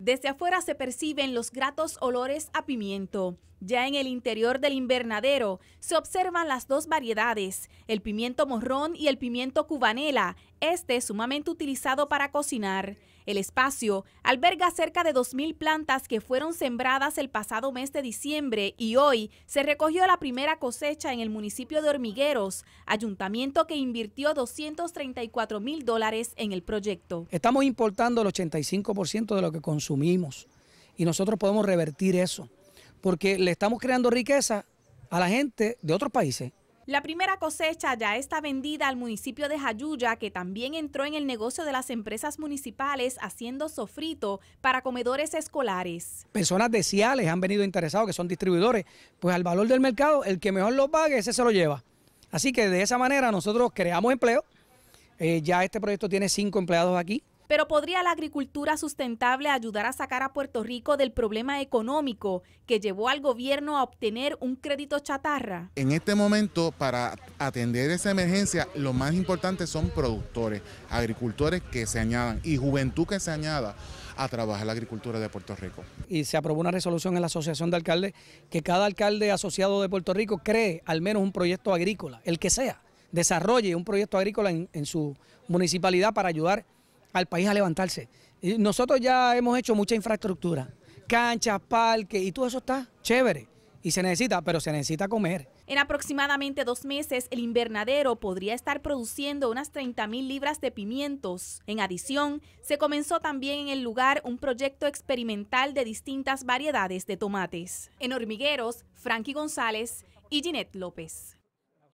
Desde afuera se perciben los gratos olores a pimiento. Ya en el interior del invernadero se observan las dos variedades, el pimiento morrón y el pimiento cubanela, este es sumamente utilizado para cocinar. El espacio alberga cerca de 2.000 plantas que fueron sembradas el pasado mes de diciembre y hoy se recogió la primera cosecha en el municipio de Hormigueros, ayuntamiento que invirtió 234 mil dólares en el proyecto. Estamos importando el 85% de lo que consumimos y nosotros podemos revertir eso porque le estamos creando riqueza a la gente de otros países la primera cosecha ya está vendida al municipio de Jayuya, que también entró en el negocio de las empresas municipales haciendo sofrito para comedores escolares. Personas de Ciales han venido interesados, que son distribuidores, pues al valor del mercado, el que mejor lo pague, ese se lo lleva. Así que de esa manera nosotros creamos empleo. Eh, ya este proyecto tiene cinco empleados aquí. Pero ¿podría la agricultura sustentable ayudar a sacar a Puerto Rico del problema económico que llevó al gobierno a obtener un crédito chatarra? En este momento, para atender esa emergencia, lo más importante son productores, agricultores que se añadan y juventud que se añada a trabajar la agricultura de Puerto Rico. Y se aprobó una resolución en la Asociación de Alcaldes que cada alcalde asociado de Puerto Rico cree al menos un proyecto agrícola, el que sea, desarrolle un proyecto agrícola en, su municipalidad para ayudar al país a levantarse. Nosotros ya hemos hecho mucha infraestructura, canchas, parques, y todo eso está chévere. Y se necesita, pero se necesita comer. En aproximadamente dos meses, el invernadero podría estar produciendo unas 30.000 libras de pimientos. En adición, se comenzó también en el lugar un proyecto experimental de distintas variedades de tomates. En Hormigueros, Frankie González y Ginette López.